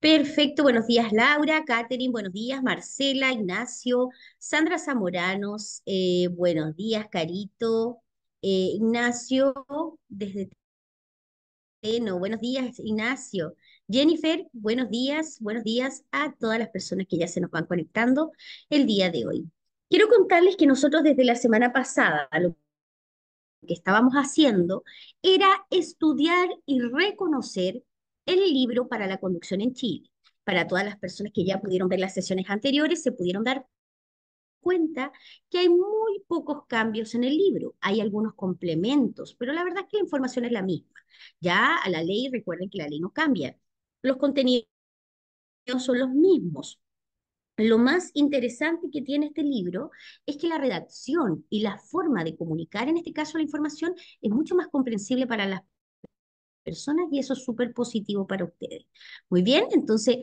Perfecto, buenos días Laura, Catherine, buenos días Marcela, Ignacio, Sandra Zamoranos, eh, buenos días Carito, eh, Ignacio desde Teno, buenos días Ignacio, Jennifer, buenos días, buenos días a todas las personas que ya se nos van conectando el día de hoy. Quiero contarles que nosotros desde la semana pasada lo que estábamos haciendo era estudiar y reconocer el libro para la conducción en Chile. Para todas las personas que ya pudieron ver las sesiones anteriores, se pudieron dar cuenta que hay muy pocos cambios en el libro, hay algunos complementos, pero la verdad es que la información es la misma. Ya a la ley, recuerden que la ley no cambia. Los contenidos son los mismos. Lo más interesante que tiene este libro es que la redacción y la forma de comunicar, en este caso la información, es mucho más comprensible para las personas y eso es súper positivo para ustedes. Muy bien, entonces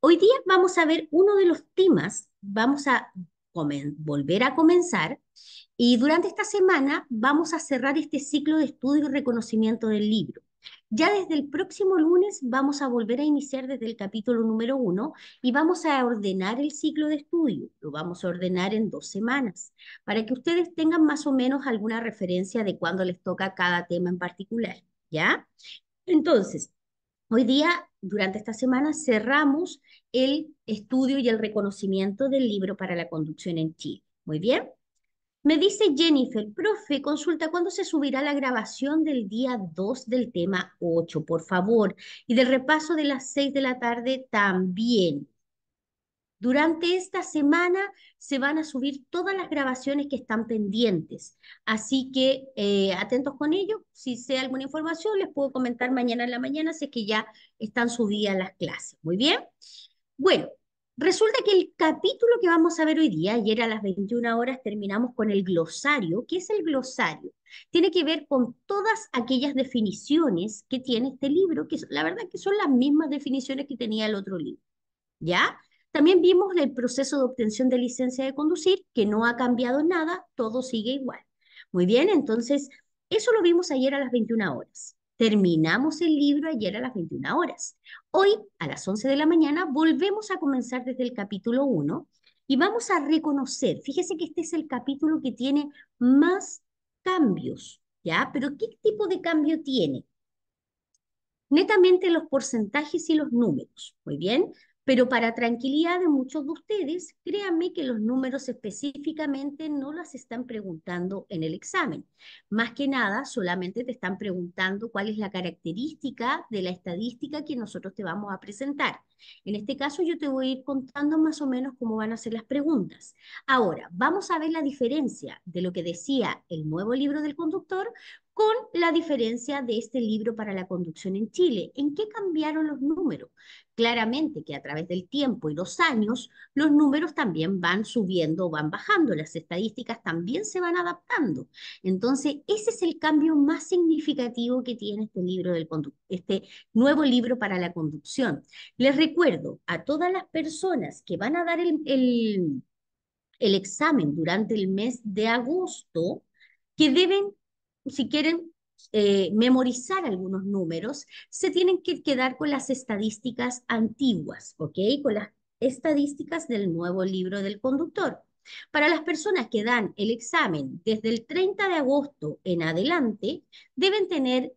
hoy día vamos a ver uno de los temas, vamos a volver a comenzar y durante esta semana vamos a cerrar este ciclo de estudio y reconocimiento del libro. Ya desde el próximo lunes vamos a volver a iniciar desde el capítulo número uno y vamos a ordenar el ciclo de estudio. Lo vamos a ordenar en dos semanas para que ustedes tengan más o menos alguna referencia de cuándo les toca cada tema en particular. ¿ya? Entonces, hoy día, durante esta semana, cerramos el estudio y el reconocimiento del libro para la conducción en Chile. Muy bien. Me dice Jennifer, profe, consulta cuándo se subirá la grabación del día 2 del tema 8, por favor, y del repaso de las 6 de la tarde también. Durante esta semana se van a subir todas las grabaciones que están pendientes, así que eh, atentos con ello. Si sea alguna información, les puedo comentar mañana en la mañana si es que ya están subidas las clases. Muy bien. Bueno, Resulta que el capítulo que vamos a ver hoy día, ayer a las 21 horas terminamos con el glosario. ¿Qué es el glosario? Tiene que ver con todas aquellas definiciones que tiene este libro, que la verdad que son las mismas definiciones que tenía el otro libro. ¿Ya? También vimos el proceso de obtención de licencia de conducir, que no ha cambiado nada, todo sigue igual. Muy bien, entonces, eso lo vimos ayer a las 21 horas. Terminamos el libro ayer a las 21 horas. Hoy, a las 11 de la mañana, volvemos a comenzar desde el capítulo 1 y vamos a reconocer, fíjese que este es el capítulo que tiene más cambios, ¿ya? Pero ¿qué tipo de cambio tiene? Netamente los porcentajes y los números, muy bien. Pero para tranquilidad de muchos de ustedes, créanme que los números específicamente no las están preguntando en el examen. Más que nada, solamente te están preguntando cuál es la característica de la estadística que nosotros te vamos a presentar. En este caso yo te voy a ir contando más o menos cómo van a ser las preguntas. Ahora, vamos a ver la diferencia de lo que decía el nuevo libro del conductor con la diferencia de este libro para la conducción en Chile. ¿En qué cambiaron los números? Claramente que a través del tiempo y los años, los números también van subiendo o van bajando, las estadísticas también se van adaptando. Entonces, ese es el cambio más significativo que tiene este libro del este nuevo libro para la conducción. Les recuerdo a todas las personas que van a dar el, examen durante el mes de agosto que deben, si quieren eh, memorizar algunos números, se tienen que quedar con las estadísticas antiguas, ¿ok? Con las estadísticas del nuevo libro del conductor. Para las personas que dan el examen desde el 30 de agosto en adelante, deben, tener,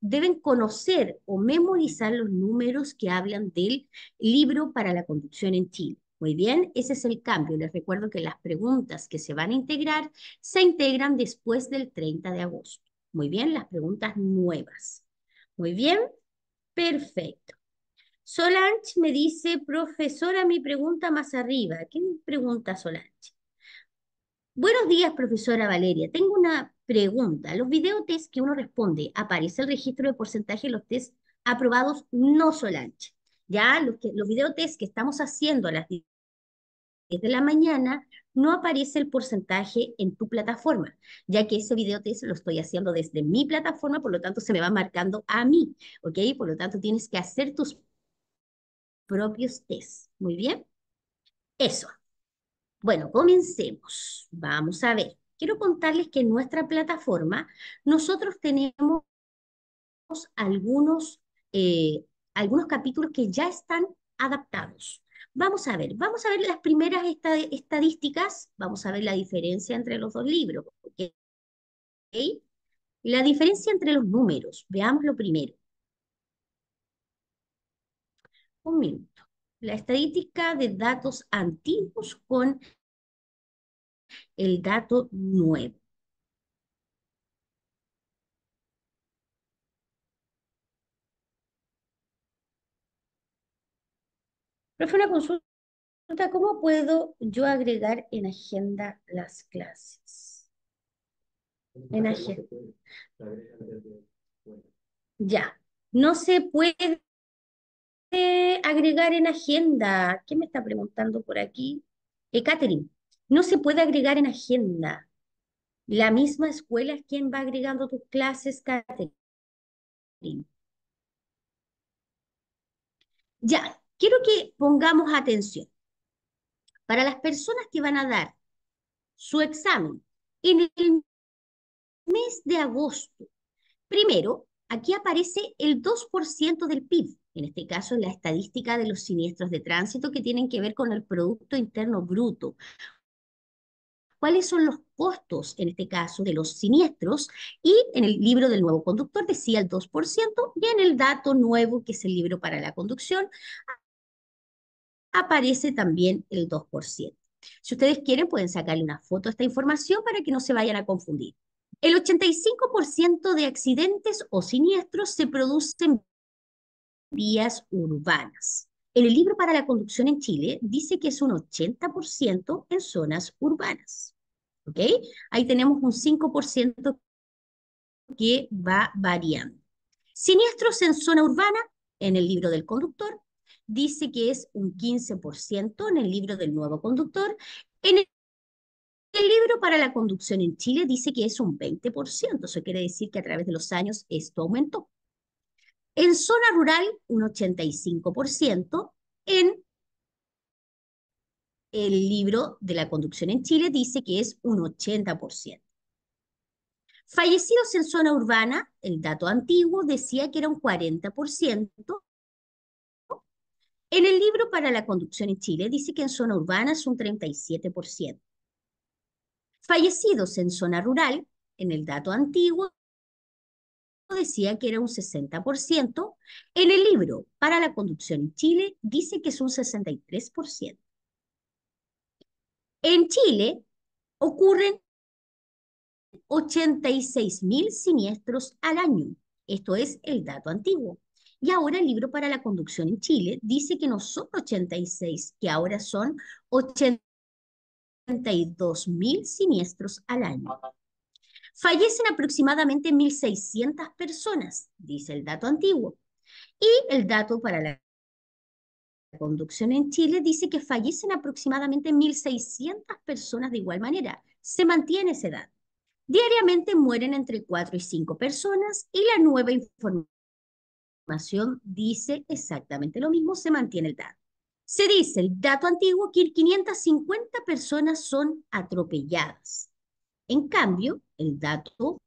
deben conocer o memorizar los números que hablan del libro para la conducción en Chile. Muy bien, ese es el cambio. Les recuerdo que las preguntas que se van a integrar se integran después del 30 de agosto. Muy bien, las preguntas nuevas. Muy bien, perfecto. Solange me dice, profesora, mi pregunta más arriba. ¿Qué pregunta Solange? Buenos días, profesora Valeria. Tengo una pregunta. Los videotest que uno responde, aparece el registro de porcentaje de los test aprobados no Solange. Ya los, que, los videotest que estamos haciendo a las 10 de la mañana, no aparece el porcentaje en tu plataforma, ya que ese videotest lo estoy haciendo desde mi plataforma, por lo tanto se me va marcando a mí, ¿ok? Por lo tanto tienes que hacer tus propios test. Muy bien. Eso. Bueno, comencemos. Vamos a ver. Quiero contarles que en nuestra plataforma nosotros tenemos algunos, eh, algunos capítulos que ya están adaptados. Vamos a ver, vamos a ver las primeras estadísticas, vamos a ver la diferencia entre los dos libros. La diferencia entre los números, veamos lo primero un La estadística de datos antiguos con el dato nuevo. Profe, una consulta, ¿cómo puedo yo agregar en agenda las clases? En agenda. Ya, no se puede eh, agregar en agenda? ¿Qué me está preguntando por aquí? Eh, Catherine, no se puede agregar en agenda. La misma escuela es quien va agregando tus clases, Catherine. Ya, quiero que pongamos atención. Para las personas que van a dar su examen en el mes de agosto, primero, aquí aparece el 2% del PIB en este caso la estadística de los siniestros de tránsito que tienen que ver con el Producto Interno Bruto. ¿Cuáles son los costos, en este caso, de los siniestros? Y en el libro del nuevo conductor decía el 2%, y en el dato nuevo, que es el libro para la conducción, aparece también el 2%. Si ustedes quieren, pueden sacarle una foto a esta información para que no se vayan a confundir. El 85% de accidentes o siniestros se producen vías urbanas. En el libro para la conducción en Chile dice que es un 80% en zonas urbanas. ¿Ok? Ahí tenemos un 5% que va variando. Siniestros en zona urbana, en el libro del conductor, dice que es un 15% en el libro del nuevo conductor. En el el libro para la conducción en Chile dice que es un 20%, eso quiere decir que a través de los años esto aumentó. En zona rural, un 85%. En el libro de la conducción en Chile dice que es un 80%. Fallecidos en zona urbana, el dato antiguo decía que era un 40%. En el libro para la conducción en Chile dice que en zona urbana es un 37%. Fallecidos en zona rural, en el dato antiguo decía que era un 60%, en el libro para la conducción en Chile dice que es un 63%. En Chile ocurren 86.000 siniestros al año. Esto es el dato antiguo. Y ahora el libro para la conducción en Chile dice que no son 86, que ahora son 82.000 siniestros al año fallecen aproximadamente 1.600 personas, dice el dato antiguo. Y el dato para la conducción en Chile dice que fallecen aproximadamente 1.600 personas de igual manera. Se mantiene ese dato. Diariamente mueren entre 4 y 5 personas y la nueva información dice exactamente lo mismo, se mantiene el dato. Se dice, el dato antiguo, que 550 personas son atropelladas. En cambio, el dato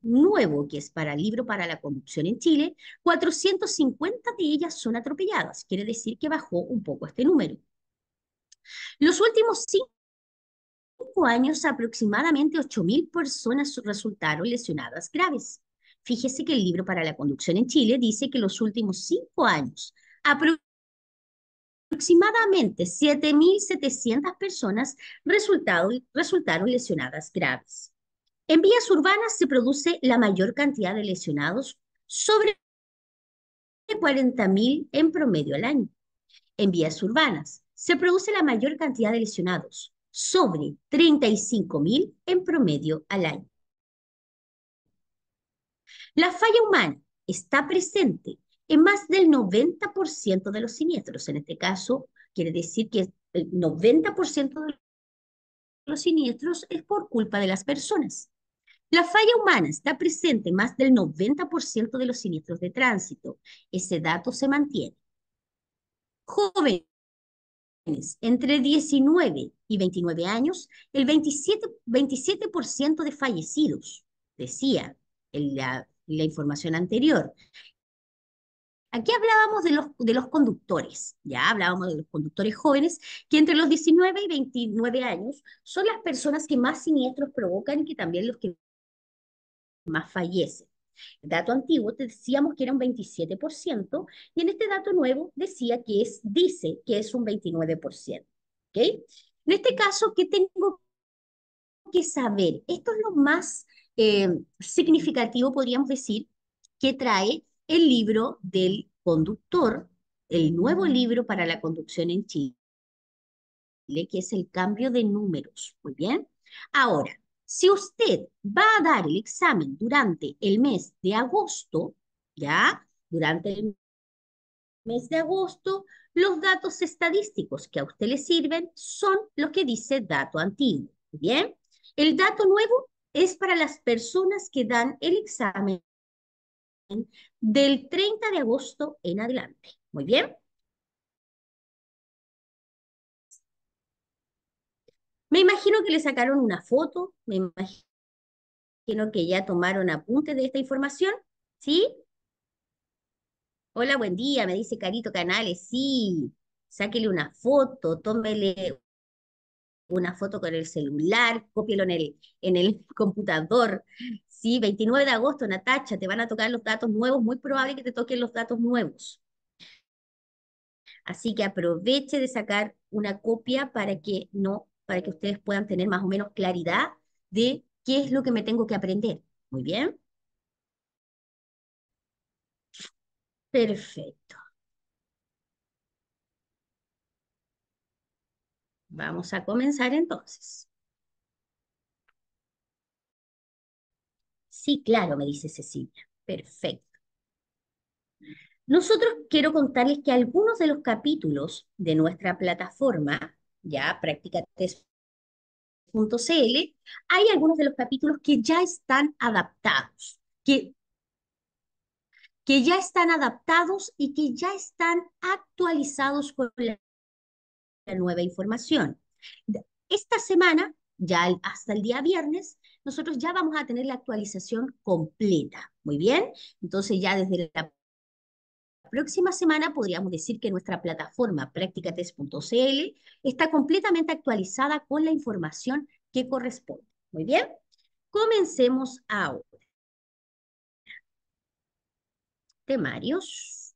nuevo que es para el libro para la conducción en Chile, 450 de ellas son atropelladas, quiere decir que bajó un poco este número. Los últimos cinco años, aproximadamente 8.000 personas resultaron lesionadas graves. Fíjese que el libro para la conducción en Chile dice que los últimos cinco años, aproximadamente aproximadamente 7.700 personas resultaron lesionadas graves. En vías urbanas se produce la mayor cantidad de lesionados, sobre 40.000 en promedio al año. En vías urbanas se produce la mayor cantidad de lesionados, sobre 35.000 en promedio al año. La falla humana está presente en más del 90% de los siniestros. En este caso, quiere decir que el 90% de los siniestros es por culpa de las personas. La falla humana está presente en más del 90% de los siniestros de tránsito. Ese dato se mantiene. Jóvenes entre 19 y 29 años, el 27%, de fallecidos, decía la información anterior, Aquí hablábamos de los, de los conductores, ya hablábamos de los conductores jóvenes, que entre los 19 y 29 años son las personas que más siniestros provocan y que también los que más fallecen. El dato antiguo decíamos que era un 27% y en este dato nuevo decía que es, dice que es un 29%. ¿okay? En este caso, ¿qué tengo que saber? Esto es lo más eh, significativo, podríamos decir, que trae el libro del conductor, el nuevo libro para la conducción en Chile, que es el cambio de números. Muy bien. Ahora, si usted va a dar el examen durante el mes de agosto, ¿ya? Durante el mes de agosto, los datos estadísticos que a usted le sirven son los que dice dato antiguo. Bien, el dato nuevo es para las personas que dan el examen del 30 de agosto en adelante. Muy bien. Me imagino que le sacaron una foto, me imagino que ya tomaron apuntes de esta información, ¿sí? Hola, buen día, me dice Carito Canales, sí, sáquele una foto, tómele una foto con el celular, cópielo en el, computador. Sí, 29 de agosto, Natacha, te van a tocar los datos nuevos, muy probable que te toquen los datos nuevos. Así que aproveche de sacar una copia para que, no, para que ustedes puedan tener más o menos claridad de qué es lo que me tengo que aprender. Muy bien. Perfecto. Vamos a comenzar entonces. Sí, claro, me dice Cecilia. Perfecto. Nosotros quiero contarles que algunos de los capítulos de nuestra plataforma, ya CL, hay algunos de los capítulos que ya están adaptados, que, que ya están adaptados y que ya están actualizados con la nueva información. Esta semana, ya hasta el día viernes, nosotros ya vamos a tener la actualización completa. Muy bien, entonces ya desde la próxima semana podríamos decir que nuestra plataforma practicates.cl está completamente actualizada con la información que corresponde. Muy bien, comencemos ahora. Temarios.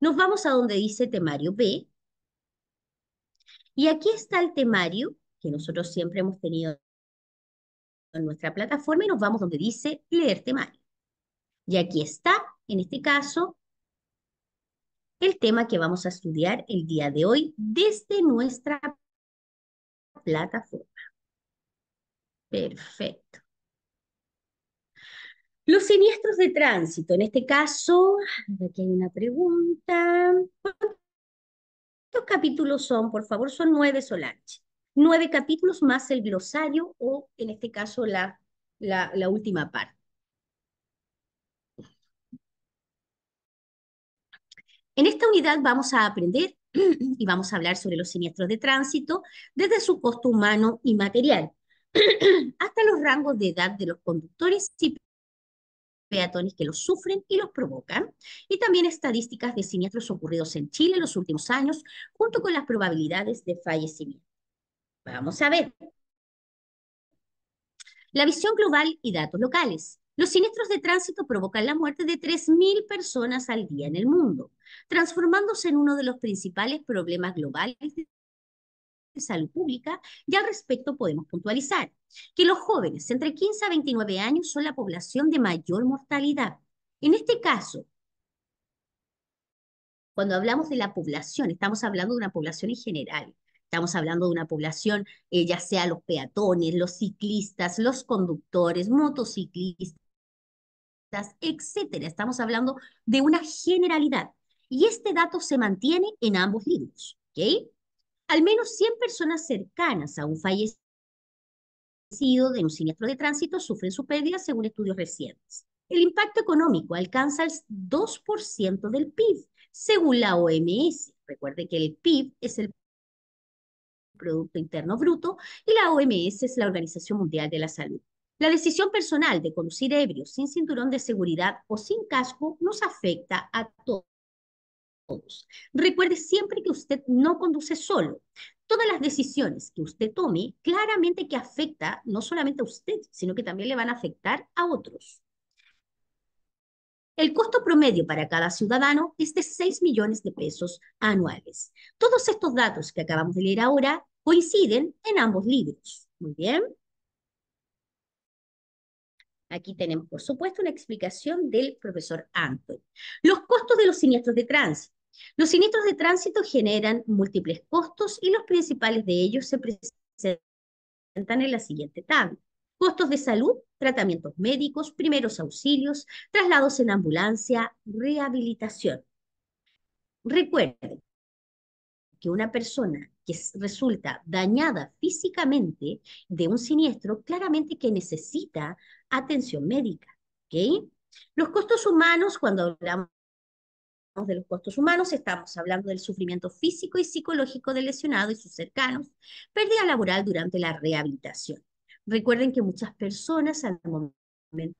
Nos vamos a donde dice temario B, y aquí está el temario que nosotros siempre hemos tenido en nuestra plataforma y nos vamos donde dice leer temario. Y aquí está, en este caso, el tema que vamos a estudiar el día de hoy desde nuestra plataforma. Perfecto. Los siniestros de tránsito, en este caso, aquí hay una pregunta. Estos capítulos son, por favor? Son nueve, Solange. Nueve capítulos más el glosario o, en este caso, la, la, última parte. En esta unidad vamos a aprender y vamos a hablar sobre los siniestros de tránsito desde su costo humano y material hasta los rangos de edad de los conductores y peatones que los sufren y los provocan, y también estadísticas de siniestros ocurridos en Chile en los últimos años, junto con las probabilidades de fallecimiento. Vamos a ver. La visión global y datos locales. Los siniestros de tránsito provocan la muerte de 3.000 personas al día en el mundo, transformándose en uno de los principales problemas globales de salud pública y al respecto podemos puntualizar que los jóvenes entre 15 a 29 años son la población de mayor mortalidad. En este caso, cuando hablamos de la población, estamos hablando de una población en general. Estamos hablando de una población, eh, ya sea los peatones, los ciclistas, los conductores, motociclistas, etcétera. Estamos hablando de una generalidad. Y este dato se mantiene en ambos libros. ¿okay? al menos 100 personas cercanas a un fallecido de un siniestro de tránsito sufren su pérdida según estudios recientes. El impacto económico alcanza el 2% del PIB, según la OMS. Recuerde que el PIB es el Producto Interno Bruto y la OMS es la Organización Mundial de la Salud. La decisión personal de conducir ebrio, sin cinturón de seguridad o sin casco nos afecta a todos todos. Recuerde siempre que usted no conduce solo. Todas las decisiones que usted tome, claramente que afecta no solamente a usted, sino que también le van a afectar a otros. El costo promedio para cada ciudadano es de 6 millones de pesos anuales. Todos estos datos que acabamos de leer ahora coinciden en ambos libros. Muy bien. Aquí tenemos, por supuesto, una explicación del profesor Anton. Los costos de los siniestros de tránsito. Los siniestros de tránsito generan múltiples costos y los principales de ellos se presentan en la siguiente tabla. Costos de salud, tratamientos médicos, primeros auxilios, traslados en ambulancia, rehabilitación. Recuerden que una persona que resulta dañada físicamente de un siniestro, claramente que necesita atención médica. ¿okay? Los costos humanos, cuando hablamos de los costos humanos, estamos hablando del sufrimiento físico y psicológico del lesionado y sus cercanos, pérdida laboral durante la rehabilitación. Recuerden que muchas personas al momento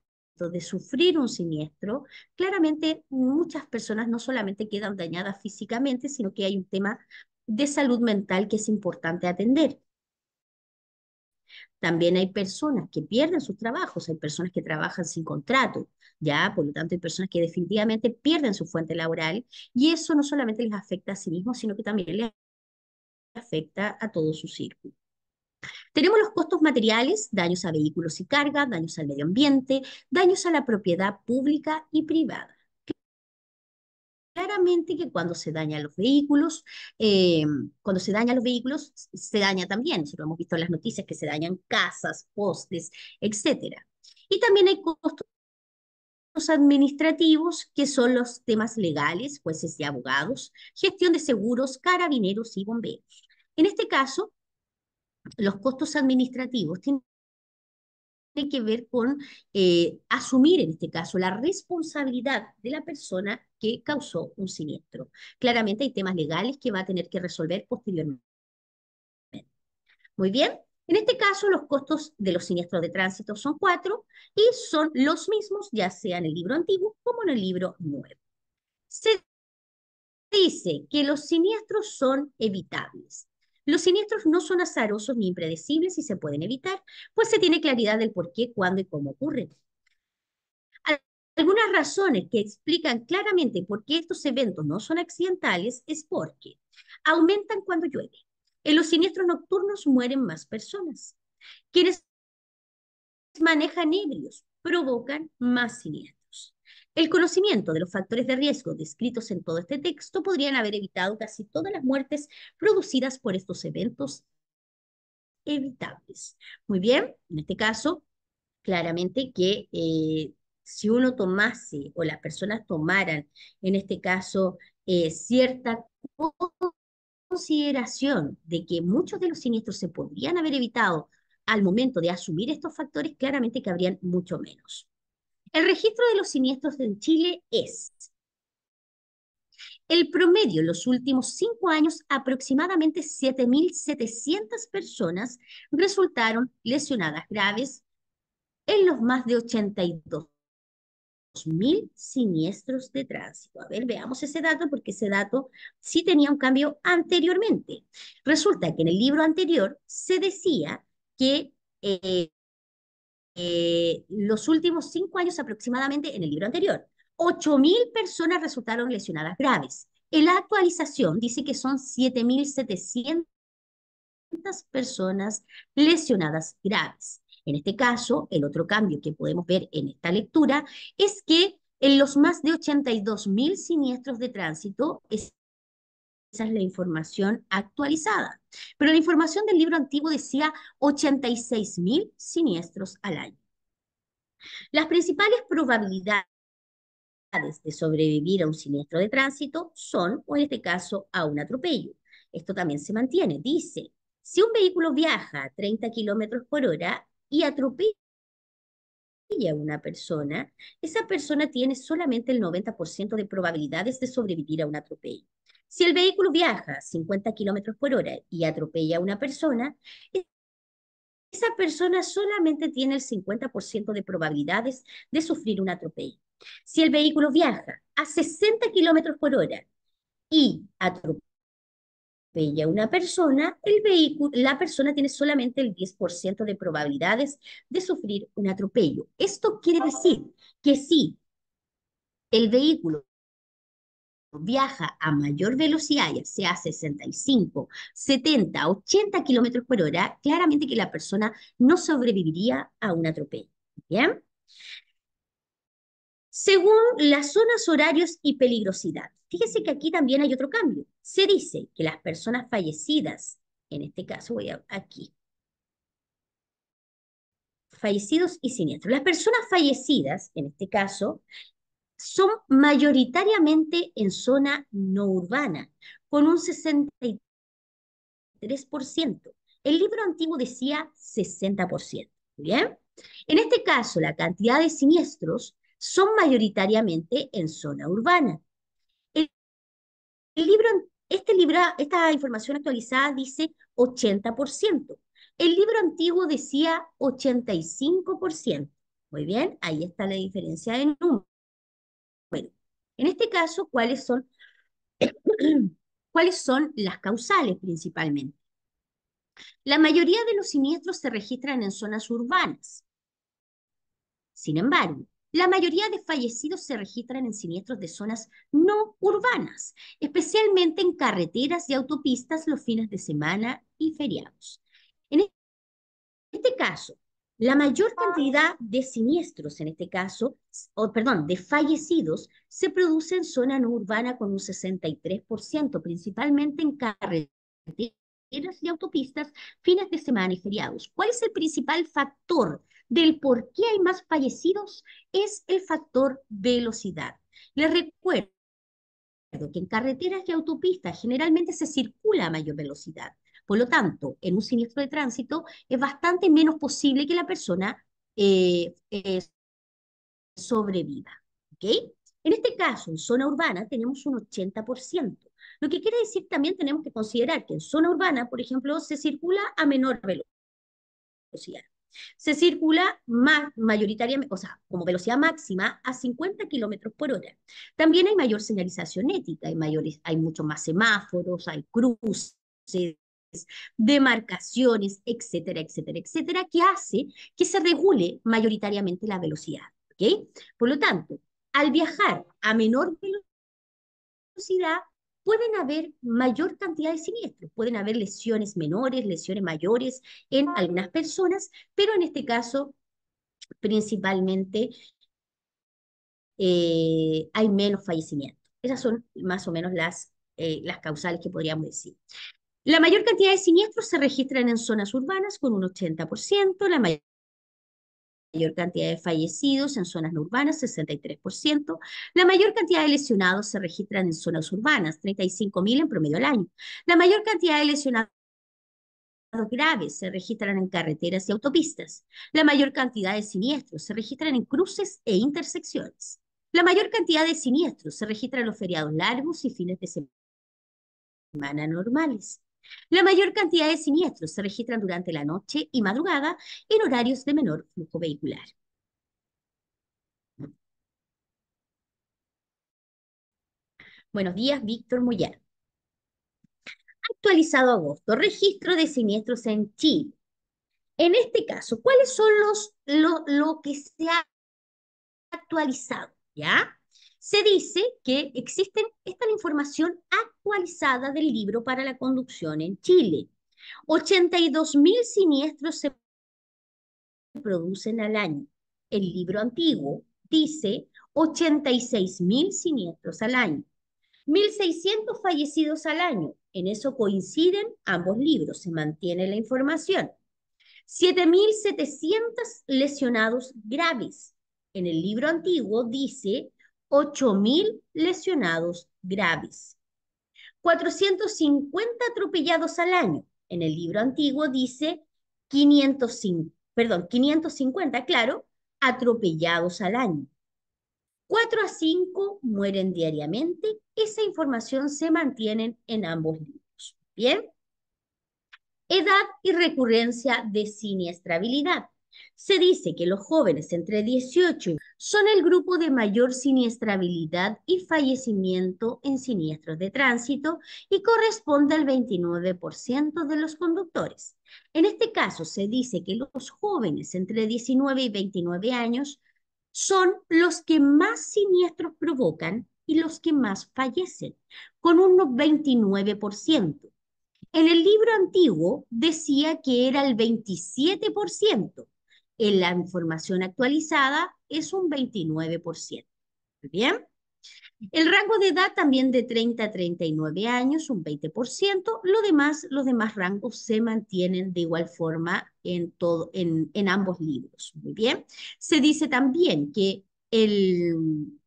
de sufrir un siniestro, claramente muchas personas no solamente quedan dañadas físicamente, sino que hay un tema de salud mental que es importante atender. También hay personas que pierden sus trabajos, hay personas que trabajan sin contrato, ¿ya? Por lo tanto, hay personas que definitivamente pierden su fuente laboral y eso no solamente les afecta a sí mismos, sino que también les afecta a todo su círculo. Tenemos los costos materiales, daños a vehículos y carga, daños al medio ambiente, daños a la propiedad pública y privada claramente que cuando se dañan los vehículos, eh, cuando se dañan los vehículos, se daña también. lo hemos visto en las noticias que se dañan casas, postes, etcétera. Y también hay costos administrativos, que son los temas legales, jueces y abogados, gestión de seguros, carabineros y bomberos. En este caso, los costos administrativos tienen tiene que ver con eh, asumir, en este caso, la responsabilidad de la persona que causó un siniestro. Claramente hay temas legales que va a tener que resolver posteriormente. Muy bien. En este caso, los costos de los siniestros de tránsito son cuatro y son los mismos, ya sea en el libro antiguo como en el libro nuevo. Se dice que los siniestros son evitables. Los siniestros no son azarosos ni impredecibles y se pueden evitar, pues se tiene claridad del por qué, cuándo y cómo ocurren. Algunas razones que explican claramente por qué estos eventos no son accidentales es porque aumentan cuando llueve. En los siniestros nocturnos mueren más personas. Quienes manejan ebrios provocan más siniestros. El conocimiento de los factores de riesgo descritos en todo este texto podrían haber evitado casi todas las muertes producidas por estos eventos evitables. Muy bien, en este caso, claramente que eh, si uno tomase o las personas tomaran, en este caso, eh, cierta consideración de que muchos de los siniestros se podrían haber evitado al momento de asumir estos factores, claramente que habrían mucho menos. El registro de los siniestros en Chile es el promedio en los últimos cinco años, aproximadamente 7.700 personas resultaron lesionadas graves en los más de 82.000 siniestros de tránsito. A ver, veamos ese dato porque ese dato sí tenía un cambio anteriormente. Resulta que en el libro anterior se decía que eh, eh, los últimos cinco años aproximadamente en el libro anterior. 8.000 personas resultaron lesionadas graves. En la actualización dice que son 7.700 personas lesionadas graves. En este caso, el otro cambio que podemos ver en esta lectura es que en los más de 82.000 siniestros de tránsito la información actualizada. Pero la información del libro antiguo decía 86.000 siniestros al año. Las principales probabilidades de sobrevivir a un siniestro de tránsito son, o en este caso, a un atropello. Esto también se mantiene. Dice, si un vehículo viaja a 30 kilómetros por hora y atropella a una persona, esa persona tiene solamente el 90% de probabilidades de sobrevivir a un atropello. Si el vehículo viaja a 50 kilómetros por hora y atropella a una persona, esa persona solamente tiene el 50% de probabilidades de sufrir un atropello. Si el vehículo viaja a 60 kilómetros por hora y atropella a una persona, el vehículo, la persona tiene solamente el 10% de probabilidades de sufrir un atropello. Esto quiere decir que si el vehículo viaja a mayor velocidad, ya sea 65, 70, 80 kilómetros por hora, claramente que la persona no sobreviviría a un atropello. ¿Bien? Según las zonas, horarios y peligrosidad. Fíjese que aquí también hay otro cambio. Se dice que las personas fallecidas, en este caso voy a, aquí, fallecidos y siniestros. Las personas fallecidas, en este caso, son mayoritariamente en zona no urbana, con un 63%. El libro antiguo decía 60%. ¿Bien? En este caso, la cantidad de siniestros son mayoritariamente en zona urbana. El, libro, este libro, esta información actualizada dice 80%. El libro antiguo decía 85%. Muy bien, ahí está la diferencia de número. Bueno, en este caso, ¿cuáles son, ¿cuáles son las causales principalmente? La mayoría de los siniestros se registran en zonas urbanas. Sin embargo, la mayoría de fallecidos se registran en siniestros de zonas no urbanas, especialmente en carreteras y autopistas los fines de semana y feriados. En este caso, la mayor ah. cantidad de siniestros, en este caso, o perdón, de fallecidos, se produce en zona no urbana con un 63%, principalmente en carreteras y autopistas, fines de semana y feriados. ¿Cuál es el principal factor del por qué hay más fallecidos? Es el factor velocidad. Les recuerdo que en carreteras y autopistas generalmente se circula a mayor velocidad. Por lo tanto, en un siniestro de tránsito es bastante menos posible que la persona eh, eh, sobreviva. ¿okay? En este caso, en zona urbana, tenemos un 80%. Lo que quiere decir también tenemos que considerar que en zona urbana, por ejemplo, se circula a menor velocidad. Se circula más, mayoritariamente, o sea, como velocidad máxima a 50 kilómetros por hora. También hay mayor señalización ética, hay, mayores, hay muchos más semáforos, hay cruces, demarcaciones, etcétera, etcétera, etcétera, que hace que se regule mayoritariamente la velocidad. Por lo tanto, al viajar a menor velocidad, pueden haber mayor cantidad de siniestros, pueden haber lesiones menores, lesiones mayores en algunas personas, pero en este caso, principalmente, eh, hay menos fallecimientos. Esas son más o menos las, eh, las causales que podríamos decir. La mayor cantidad de siniestros se registran en zonas urbanas con un 80%, la mayor cantidad de fallecidos en zonas no urbanas, 63%. La mayor cantidad de lesionados se registran en zonas urbanas, 35.000 en promedio al año. La mayor cantidad de lesionados graves se registran en carreteras y autopistas. La mayor cantidad de siniestros se registran en cruces e intersecciones. La mayor cantidad de siniestros se registran en los feriados largos y fines de semana normales. La mayor cantidad de siniestros se registran durante la noche y madrugada en horarios de menor flujo vehicular. Buenos días, Víctor Moyar. Actualizado agosto, registro de siniestros en Chile. En este caso, ¿cuáles son los, lo que se ha actualizado? ¿Ya? se dice que existe esta información actualizada del libro para la conducción en Chile. 82.000 siniestros se producen al año. El libro antiguo dice 86.000 siniestros al año. 1.600 fallecidos al año. En eso coinciden ambos libros, se mantiene la información. 7.700 lesionados graves. En el libro antiguo dice 8.000 lesionados graves. 450 atropellados al año. En el libro antiguo dice 505, perdón, 550, claro, atropellados al año. 4 a 5 mueren diariamente. Esa información se mantiene en ambos libros. Bien. Edad y recurrencia de siniestrabilidad. Se dice que los jóvenes entre 18 son el grupo de mayor siniestrabilidad y fallecimiento en siniestros de tránsito y corresponde al 29% de los conductores. En este caso, se dice que los jóvenes entre 19 y 29 años son los que más siniestros provocan y los que más fallecen, con unos 29%. En el libro antiguo decía que era el 27%, en la información actualizada es un 29%. ¿Muy bien? El rango de edad también de 30 a 39 años, un 20%. Lo demás, los demás rangos se mantienen de igual forma en, todo, en ambos libros. Muy bien. Se dice también que el,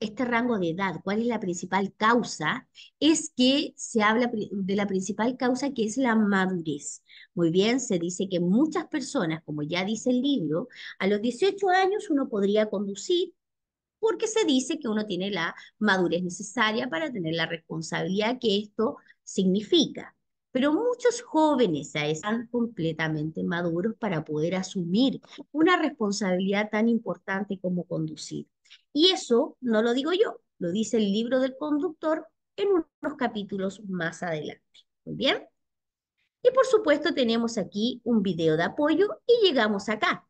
este rango de edad, cuál es la principal causa, es que se habla de la principal causa que es la madurez. Muy bien, se dice que muchas personas, como ya dice el libro, a los 18 años uno podría conducir porque se dice que uno tiene la madurez necesaria para tener la responsabilidad que esto significa. Pero muchos jóvenes están completamente maduros para poder asumir una responsabilidad tan importante como conducir. Y eso no lo digo yo, lo dice el libro del conductor en unos capítulos más adelante. Muy bien. Y por supuesto tenemos aquí un video de apoyo y llegamos acá.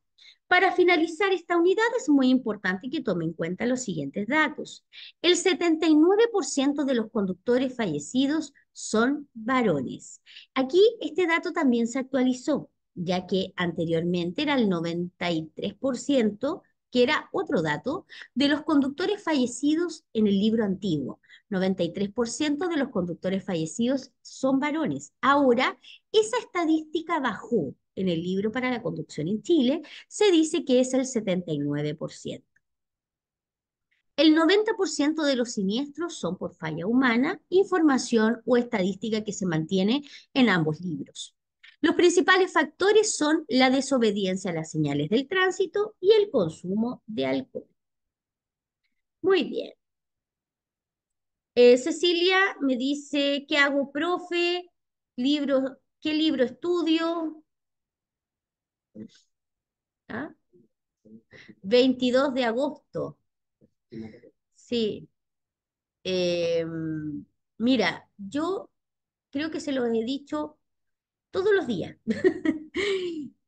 Para finalizar esta unidad es muy importante que tome en cuenta los siguientes datos. El 79% de los conductores fallecidos son varones. Aquí este dato también se actualizó, ya que anteriormente era el 93% que era otro dato, de los conductores fallecidos en el libro antiguo. 93% de los conductores fallecidos son varones. Ahora, esa estadística bajó en el libro para la conducción en Chile, se dice que es el 79%. El 90% de los siniestros son por falla humana, información o estadística que se mantiene en ambos libros. Los principales factores son la desobediencia a las señales del tránsito y el consumo de alcohol. Muy bien. Eh, Cecilia me dice, ¿qué hago, profe? ¿Qué libro estudio? ¿Ah? 22 de agosto. Sí. Em, mira, yo creo que se lo he dicho todos los días.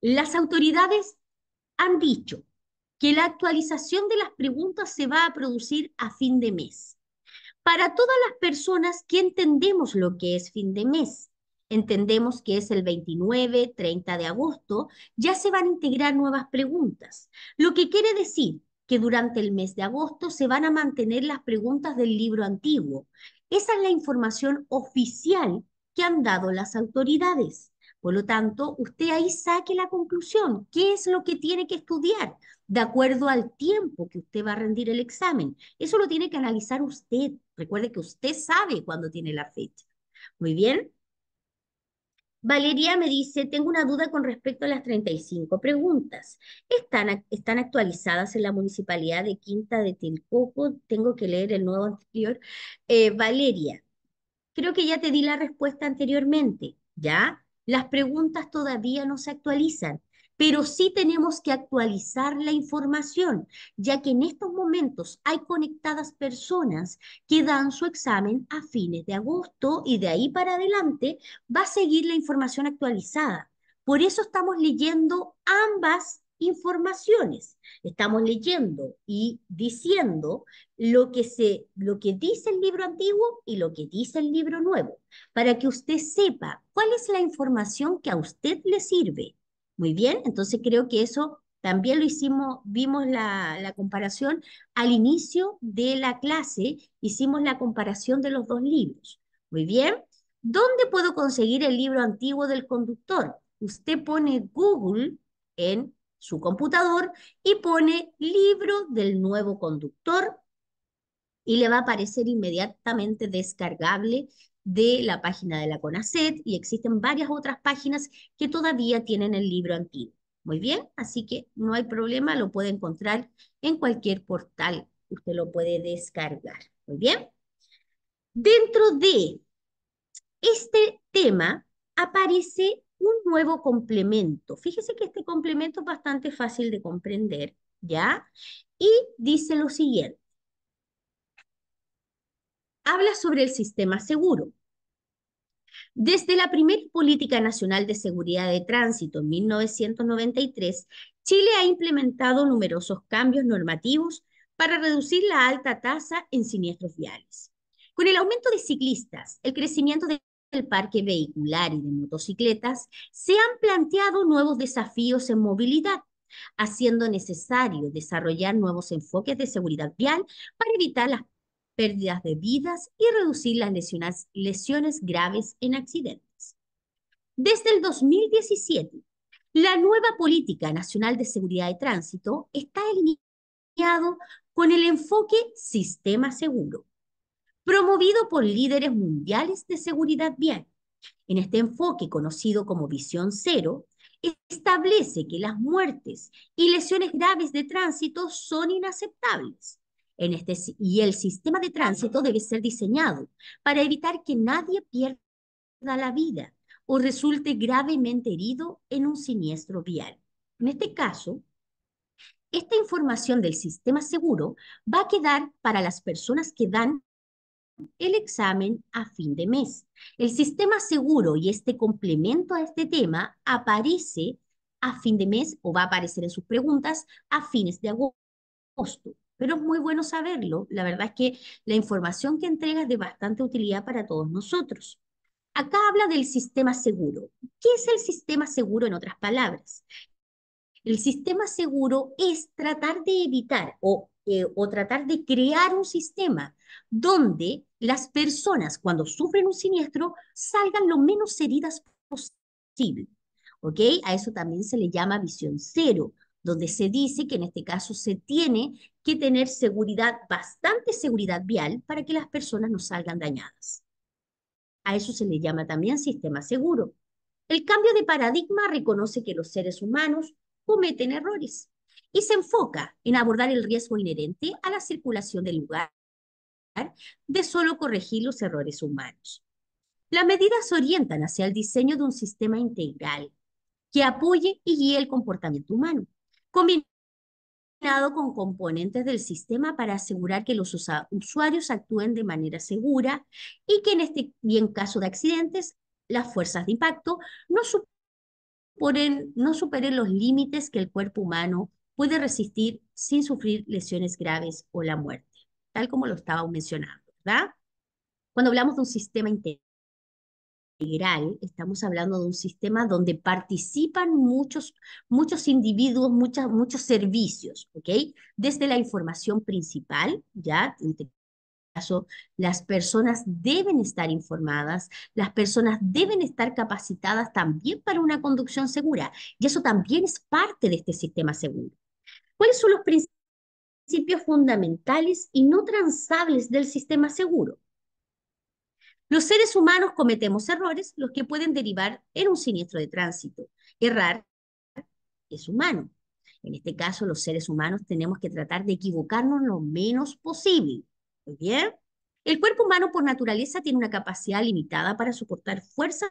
Las autoridades han dicho que la actualización de las preguntas se va a producir a fin de mes. Para todas las personas que entendemos lo que es fin de mes, entendemos que es el 29, 30 de agosto, ya se van a integrar nuevas preguntas, lo que quiere decir que durante el mes de agosto se van a mantener las preguntas del libro antiguo. Esa es la información oficial que han dado las autoridades. Por lo tanto, usted ahí saque la conclusión, qué es lo que tiene que estudiar de acuerdo al tiempo que usted va a rendir el examen. Eso lo tiene que analizar usted. Recuerde que usted sabe cuándo tiene la fecha. Muy bien. Valeria me dice, tengo una duda con respecto a las 35 preguntas. ¿Están, están actualizadas en la municipalidad de Quinta de Tilcoco? Tengo que leer el nuevo anterior. Eh, Valeria, Creo que ya te di la respuesta anteriormente, ¿ya? Las preguntas todavía no se actualizan, pero sí tenemos que actualizar la información, ya que en estos momentos hay conectadas personas que dan su examen a fines de agosto y de ahí para adelante va a seguir la información actualizada. Por eso estamos leyendo ambas informaciones. Estamos leyendo y diciendo lo que, se, lo que dice el libro antiguo y lo que dice el libro nuevo, para que usted sepa cuál es la información que a usted le sirve. Muy bien, entonces creo que eso también lo hicimos, vimos la, la, comparación al inicio de la clase, hicimos la comparación de los dos libros. Muy bien. ¿Dónde puedo conseguir el libro antiguo del conductor? Usted pone Google en su computador y pone libro del nuevo conductor y le va a aparecer inmediatamente descargable de la página de la CONACET y existen varias otras páginas que todavía tienen el libro antiguo. Muy bien, así que no hay problema, lo puede encontrar en cualquier portal, usted lo puede descargar. Muy bien. Dentro de este tema aparece un nuevo complemento. Fíjese que este complemento es bastante fácil de comprender, ¿ya? Y dice lo siguiente. Habla sobre el sistema seguro. Desde la primera Política Nacional de Seguridad de Tránsito en 1993, Chile ha implementado numerosos cambios normativos para reducir la alta tasa en siniestros viales. Con el aumento de ciclistas, el crecimiento de el parque vehicular y de motocicletas, se han planteado nuevos desafíos en movilidad, haciendo necesario desarrollar nuevos enfoques de seguridad vial para evitar las pérdidas de vidas y reducir las lesiones, graves en accidentes. Desde el 2017, la nueva Política Nacional de Seguridad de Tránsito está alineado con el enfoque Sistema Seguro, promovido por líderes mundiales de seguridad vial. En este enfoque, conocido como Visión Cero, establece que las muertes y lesiones graves de tránsito son inaceptables. En este, y el sistema de tránsito debe ser diseñado para evitar que nadie pierda la vida o resulte gravemente herido en un siniestro vial. En este caso, esta información del sistema seguro va a quedar para las personas que dan el examen a fin de mes. El sistema seguro y este complemento a este tema aparece a fin de mes o va a aparecer en sus preguntas a fines de agosto. Pero es muy bueno saberlo. La verdad es que la información que entrega es de bastante utilidad para todos nosotros. Acá habla del sistema seguro. ¿Qué es el sistema seguro en otras palabras? El sistema seguro es tratar de evitar o eh, o tratar de crear un sistema donde las personas cuando sufren un siniestro salgan lo menos heridas posible. ¿Ok? A eso también se le llama visión cero, donde se dice que en este caso se tiene que tener seguridad, bastante seguridad vial para que las personas no salgan dañadas. A eso se le llama también sistema seguro. El cambio de paradigma reconoce que los seres humanos cometen errores y se enfoca en abordar el riesgo inherente a la circulación del lugar, de solo corregir los errores humanos. Las medidas se orientan hacia el diseño de un sistema integral que apoye y guíe el comportamiento humano, combinado con componentes del sistema para asegurar que los usuarios actúen de manera segura y que en este y caso de accidentes, las fuerzas de impacto no superen, no superen los límites que el cuerpo humano puede resistir sin sufrir lesiones graves o la muerte, tal como lo estaba mencionando, ¿verdad? Cuando hablamos de un sistema integral, estamos hablando de un sistema donde participan muchos, muchos individuos, muchas, muchos servicios, ¿ok? Desde la información principal, ¿ya? en este caso, las personas deben estar informadas, las personas deben estar capacitadas también para una conducción segura. Y eso también es parte de este sistema seguro. ¿Cuáles son los principios fundamentales y no transables del sistema seguro? Los seres humanos cometemos errores, los que pueden derivar en un siniestro de tránsito. Errar es humano. En este caso, los seres humanos tenemos que tratar de equivocarnos lo menos posible. bien? El cuerpo humano por naturaleza tiene una capacidad limitada para soportar fuerzas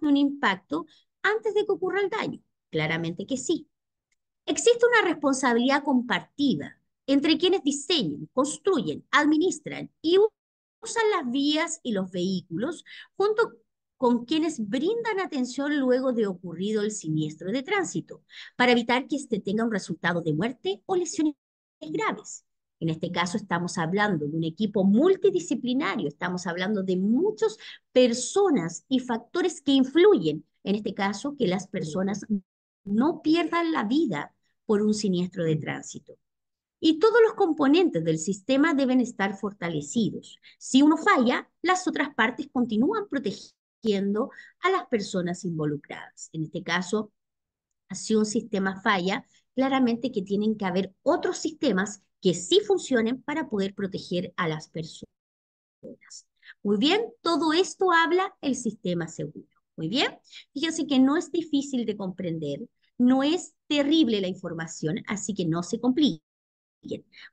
de un impacto antes de que ocurra el daño. Claramente que sí. Existe una responsabilidad compartida entre quienes diseñan, construyen, administran y usan las vías y los vehículos junto con quienes brindan atención luego de ocurrido el siniestro de tránsito para evitar que este tenga un resultado de muerte o lesiones graves. En este caso estamos hablando de un equipo multidisciplinario, estamos hablando de muchas personas y factores que influyen, en este caso, que las personas no pierdan la vida por un siniestro de tránsito. Y todos los componentes del sistema deben estar fortalecidos. Si uno falla, las otras partes continúan protegiendo a las personas involucradas. En este caso, si un sistema falla, claramente que tienen que haber otros sistemas que sí funcionen para poder proteger a las personas. Muy bien, todo esto habla el sistema seguro. Muy bien, fíjense que no es difícil de comprender, no es terrible la información, así que no se complica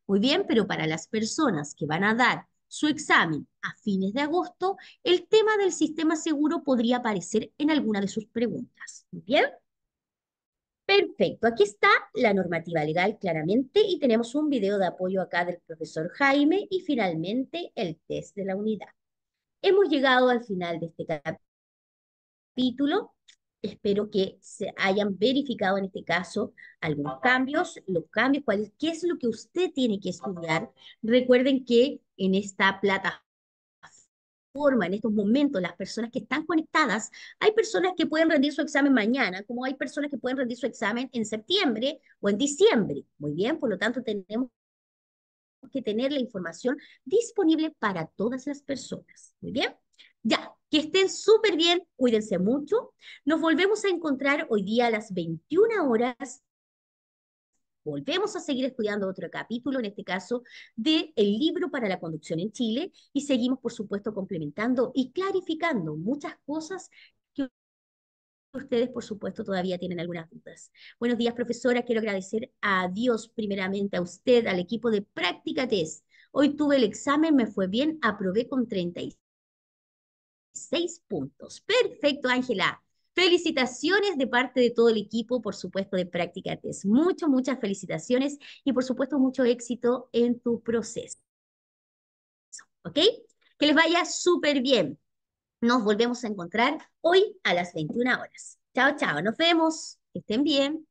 Muy bien, pero para las personas que van a dar su examen a fines de agosto, el tema del sistema seguro podría aparecer en alguna de sus preguntas. bien. Perfecto, aquí está la normativa legal claramente y tenemos un video de apoyo acá del profesor Jaime y finalmente el test de la unidad. Hemos llegado al final de este capítulo capítulo. Espero que se hayan verificado en este caso algunos cambios, los cambios, cuál qué es lo que usted tiene que estudiar. Recuerden que en esta plataforma en estos momentos, las personas que están conectadas, hay personas que pueden rendir su examen mañana, como hay personas que pueden rendir su examen en septiembre o en diciembre. Muy bien, por lo tanto, tenemos que tener la información disponible para todas las personas. Muy bien, ya, que estén súper bien, cuídense mucho. Nos volvemos a encontrar hoy día a las 21 horas. Volvemos a seguir estudiando otro capítulo, en este caso, de El libro para la conducción en Chile y seguimos, por supuesto, complementando y clarificando muchas cosas que ustedes, por supuesto, todavía tienen algunas dudas. Buenos días, profesora. Quiero agradecer a Dios, primeramente, a usted, al equipo de Práctica Test. Hoy tuve el examen, me fue bien, aprobé con 35 seis puntos. Perfecto, Ángela. Felicitaciones de parte de todo el equipo, por supuesto, de Práctica Test. Muchas, muchas felicitaciones y, por supuesto, mucho éxito en tu proceso. ¿Ok? Que les vaya súper bien. Nos volvemos a encontrar hoy a las 21 horas. Chao, chao. Nos vemos. Que estén bien.